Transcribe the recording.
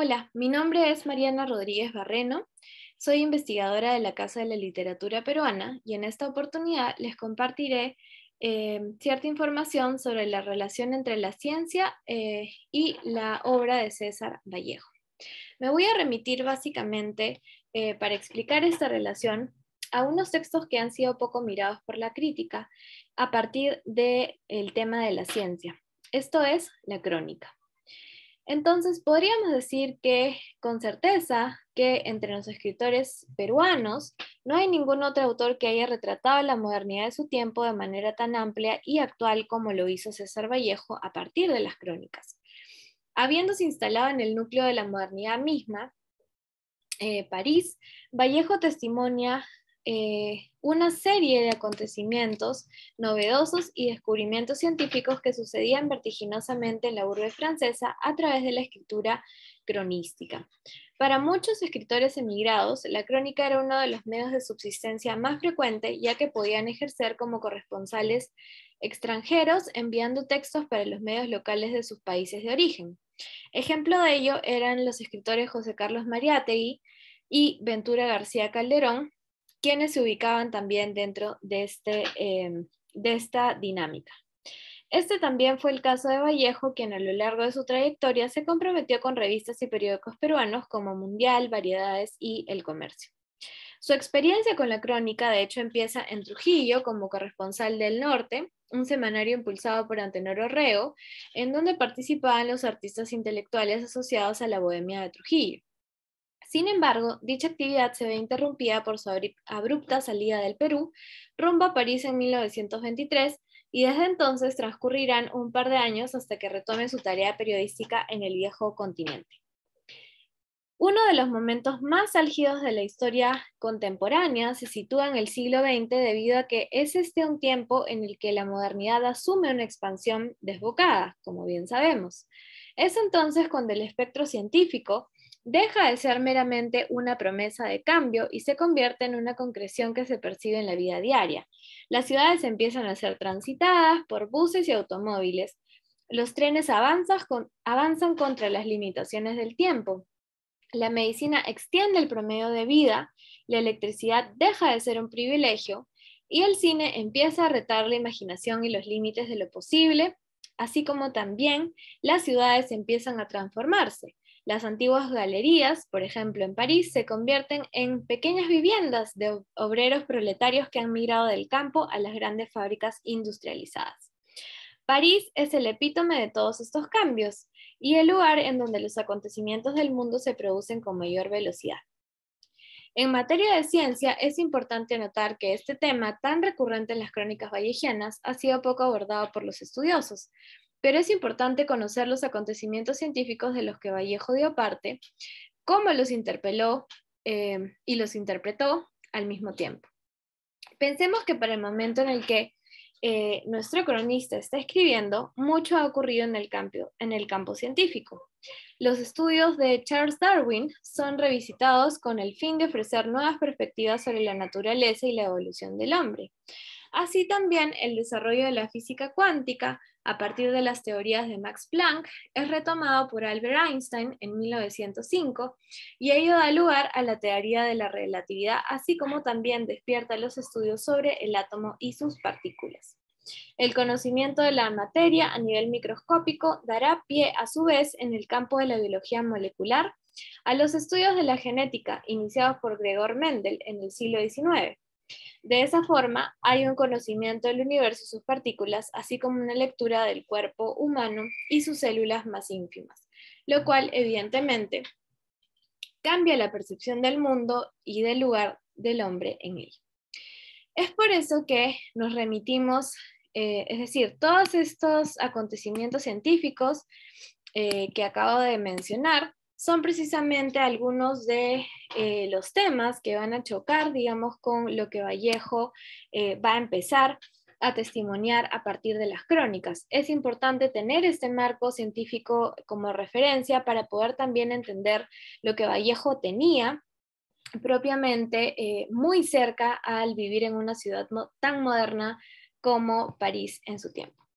Hola, mi nombre es Mariana Rodríguez Barreno. Soy investigadora de la Casa de la Literatura Peruana y en esta oportunidad les compartiré eh, cierta información sobre la relación entre la ciencia eh, y la obra de César Vallejo. Me voy a remitir básicamente eh, para explicar esta relación a unos textos que han sido poco mirados por la crítica a partir del tema de la ciencia. Esto es la crónica. Entonces, podríamos decir que con certeza que entre los escritores peruanos no hay ningún otro autor que haya retratado la modernidad de su tiempo de manera tan amplia y actual como lo hizo César Vallejo a partir de las crónicas. Habiéndose instalado en el núcleo de la modernidad misma, eh, París, Vallejo testimonia eh, una serie de acontecimientos novedosos y descubrimientos científicos que sucedían vertiginosamente en la urbe francesa a través de la escritura cronística. Para muchos escritores emigrados, la crónica era uno de los medios de subsistencia más frecuente, ya que podían ejercer como corresponsales extranjeros enviando textos para los medios locales de sus países de origen. Ejemplo de ello eran los escritores José Carlos Mariátegui y Ventura García Calderón, quienes se ubicaban también dentro de, este, em, de esta dinámica. Este también fue el caso de Vallejo, quien a lo largo de su trayectoria se comprometió con revistas y periódicos peruanos como Mundial, Variedades y El Comercio. Su experiencia con la crónica, de hecho, empieza en Trujillo como corresponsal del Norte, un semanario impulsado por Antenor Orreo, en donde participaban los artistas intelectuales asociados a la bohemia de Trujillo. Sin embargo, dicha actividad se ve interrumpida por su abrupta salida del Perú, rumbo a París en 1923, y desde entonces transcurrirán un par de años hasta que retome su tarea periodística en el viejo continente. Uno de los momentos más álgidos de la historia contemporánea se sitúa en el siglo XX debido a que es este un tiempo en el que la modernidad asume una expansión desbocada, como bien sabemos. Es entonces cuando el espectro científico, deja de ser meramente una promesa de cambio y se convierte en una concreción que se percibe en la vida diaria. Las ciudades empiezan a ser transitadas por buses y automóviles. Los trenes avanzan, avanzan contra las limitaciones del tiempo. La medicina extiende el promedio de vida, la electricidad deja de ser un privilegio y el cine empieza a retar la imaginación y los límites de lo posible, así como también las ciudades empiezan a transformarse. Las antiguas galerías, por ejemplo, en París, se convierten en pequeñas viviendas de obreros proletarios que han migrado del campo a las grandes fábricas industrializadas. París es el epítome de todos estos cambios y el lugar en donde los acontecimientos del mundo se producen con mayor velocidad. En materia de ciencia, es importante notar que este tema, tan recurrente en las crónicas vallejianas, ha sido poco abordado por los estudiosos, pero es importante conocer los acontecimientos científicos de los que Vallejo dio parte, cómo los interpeló eh, y los interpretó al mismo tiempo. Pensemos que para el momento en el que eh, nuestro cronista está escribiendo, mucho ha ocurrido en el, campo, en el campo científico. Los estudios de Charles Darwin son revisitados con el fin de ofrecer nuevas perspectivas sobre la naturaleza y la evolución del hombre. Así también el desarrollo de la física cuántica a partir de las teorías de Max Planck es retomado por Albert Einstein en 1905 y ello da lugar a la teoría de la relatividad, así como también despierta los estudios sobre el átomo y sus partículas. El conocimiento de la materia a nivel microscópico dará pie a su vez en el campo de la biología molecular a los estudios de la genética iniciados por Gregor Mendel en el siglo XIX de esa forma, hay un conocimiento del universo y sus partículas, así como una lectura del cuerpo humano y sus células más ínfimas, lo cual evidentemente cambia la percepción del mundo y del lugar del hombre en él. Es por eso que nos remitimos, eh, es decir, todos estos acontecimientos científicos eh, que acabo de mencionar son precisamente algunos de eh, los temas que van a chocar, digamos, con lo que Vallejo eh, va a empezar a testimoniar a partir de las crónicas. Es importante tener este marco científico como referencia para poder también entender lo que Vallejo tenía propiamente eh, muy cerca al vivir en una ciudad tan moderna como París en su tiempo.